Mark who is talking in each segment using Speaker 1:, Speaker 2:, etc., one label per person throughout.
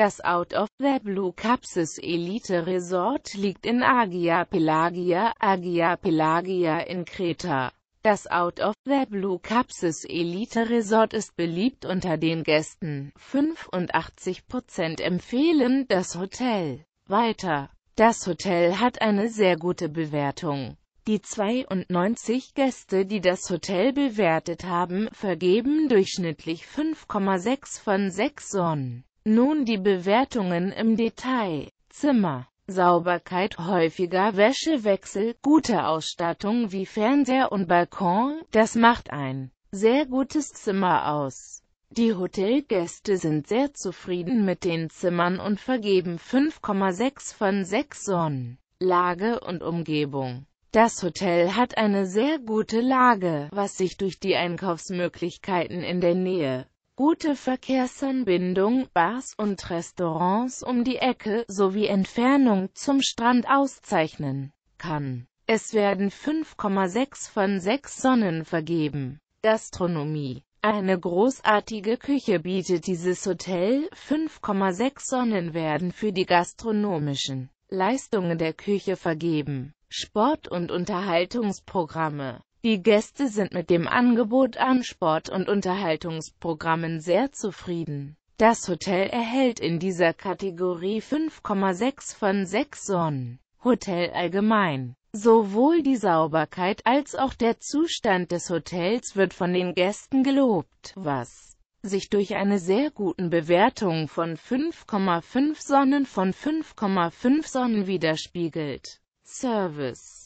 Speaker 1: Das Out of the Blue Capsis Elite Resort liegt in Agia Pelagia, Agia Pelagia in Kreta. Das Out of the Blue Capsis Elite Resort ist beliebt unter den Gästen. 85% empfehlen das Hotel. Weiter. Das Hotel hat eine sehr gute Bewertung. Die 92 Gäste, die das Hotel bewertet haben, vergeben durchschnittlich 5,6 von 6 Sonnen. Nun die Bewertungen im Detail. Zimmer. Sauberkeit, häufiger Wäschewechsel, gute Ausstattung wie Fernseher und Balkon, das macht ein sehr gutes Zimmer aus. Die Hotelgäste sind sehr zufrieden mit den Zimmern und vergeben 5,6 von 6 Sonnen. Lage und Umgebung Das Hotel hat eine sehr gute Lage, was sich durch die Einkaufsmöglichkeiten in der Nähe gute Verkehrsanbindung, Bars und Restaurants um die Ecke sowie Entfernung zum Strand auszeichnen kann. Es werden 5,6 von 6 Sonnen vergeben. Gastronomie eine großartige Küche bietet dieses Hotel, 5,6 Sonnen werden für die gastronomischen Leistungen der Küche vergeben. Sport- und Unterhaltungsprogramme die Gäste sind mit dem Angebot an Sport- und Unterhaltungsprogrammen sehr zufrieden. Das Hotel erhält in dieser Kategorie 5,6 von 6 Sonnen. Hotel allgemein. Sowohl die Sauberkeit als auch der Zustand des Hotels wird von den Gästen gelobt, was sich durch eine sehr guten Bewertung von 5,5 Sonnen von 5,5 Sonnen widerspiegelt. Service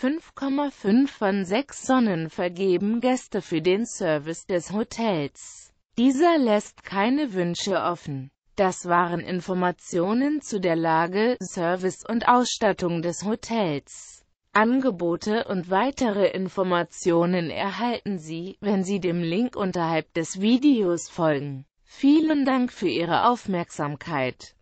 Speaker 1: 5,5 von 6 Sonnen vergeben Gäste für den Service des Hotels. Dieser lässt keine Wünsche offen. Das waren Informationen zu der Lage, Service und Ausstattung des Hotels. Angebote und weitere Informationen erhalten Sie, wenn Sie dem Link unterhalb des Videos folgen. Vielen Dank für Ihre Aufmerksamkeit.